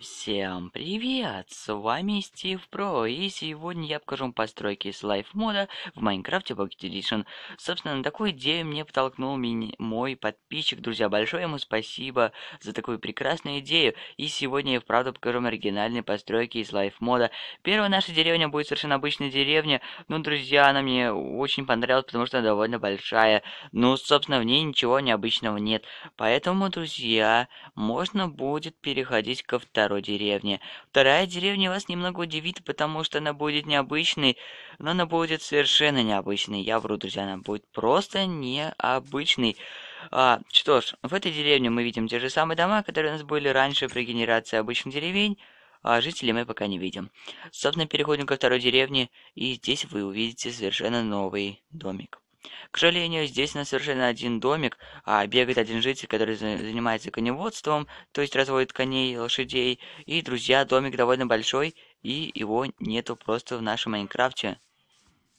Всем привет! С вами Стив Про, и сегодня я покажу вам постройки из лайв-мода в Майнкрафте Pocket Edition. Собственно, на такую идею мне подтолкнул меня, мой подписчик. Друзья, большое ему спасибо за такую прекрасную идею. И сегодня я вправду покажу вам оригинальные постройки из лайв-мода. Первая наша деревня будет совершенно обычная деревня. Ну, друзья, она мне очень понравилась, потому что она довольно большая. Ну, собственно, в ней ничего необычного нет. Поэтому, друзья, можно будет переходить ко второй второй деревне. Вторая деревня вас немного удивит, потому что она будет необычной, но она будет совершенно необычной. Я вру, друзья, она будет просто необычной. А, что ж, в этой деревне мы видим те же самые дома, которые у нас были раньше при генерации обычных деревень, а жителей мы пока не видим. Собственно, переходим ко второй деревне, и здесь вы увидите совершенно новый домик. К сожалению, здесь у нас совершенно один домик, а бегает один житель, который занимается коневодством, то есть разводит коней, лошадей. И, друзья, домик довольно большой, и его нету просто в нашем Майнкрафте.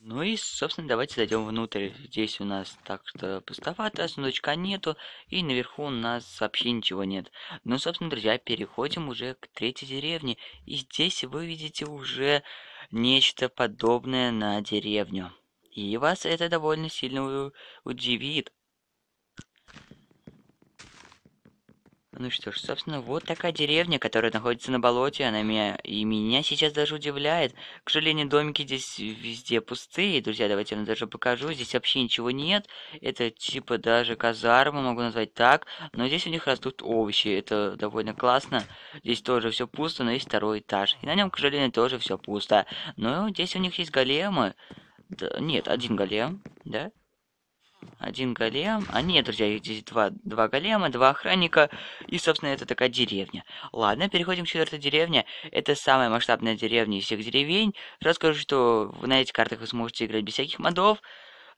Ну и, собственно, давайте зайдем внутрь. Здесь у нас так что пустовато, сундучка нету, и наверху у нас вообще ничего нет. Ну, собственно, друзья, переходим уже к третьей деревне, и здесь вы видите уже нечто подобное на деревню. И вас это довольно сильно удивит. Ну что ж, собственно, вот такая деревня, которая находится на болоте, она меня и меня сейчас даже удивляет. К сожалению, домики здесь везде пустые. Друзья, давайте я вам даже покажу. Здесь вообще ничего нет. Это типа даже казарма, могу назвать так. Но здесь у них растут овощи. Это довольно классно. Здесь тоже все пусто, но есть второй этаж. И на нем, к сожалению, тоже все пусто. Но здесь у них есть големы. Да, нет, один голем, да? Один голем. А нет, друзья, их здесь два, два голема, два охранника. И, собственно, это такая деревня. Ладно, переходим к четвертой деревне. Это самая масштабная деревня из всех деревень. Расскажу, что на этих картах вы сможете играть без всяких модов.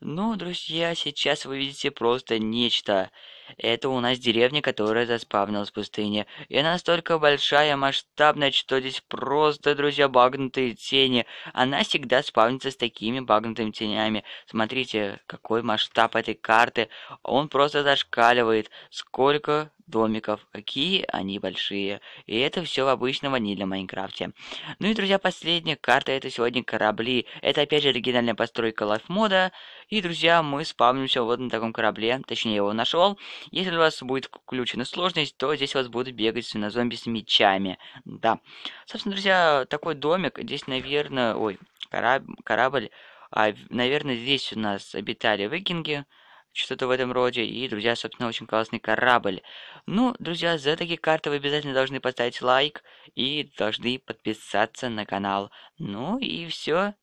Ну, друзья, сейчас вы видите просто нечто. Это у нас деревня, которая заспавнилась в пустыне. И она настолько большая, масштабная, что здесь просто, друзья, багнутые тени. Она всегда спавнится с такими багнутыми тенями. Смотрите, какой масштаб этой карты. Он просто зашкаливает. Сколько домиков. Какие они большие. И это все в обычном ванильном Майнкрафте. Ну и, друзья, последняя карта это сегодня корабли. Это опять же оригинальная постройка лайфмода. И, друзья, мы спавнимся вот на таком корабле. Точнее, я его нашел. Если у вас будет включена сложность, то здесь у вас будут бегать на зомби с мечами. Да. Собственно, друзья, такой домик. Здесь, наверное... Ой, кораб... корабль. А, наверное, здесь у нас обитали викинги что-то в этом роде, и, друзья, собственно, очень классный корабль. Ну, друзья, за такие карты вы обязательно должны поставить лайк и должны подписаться на канал. Ну и все.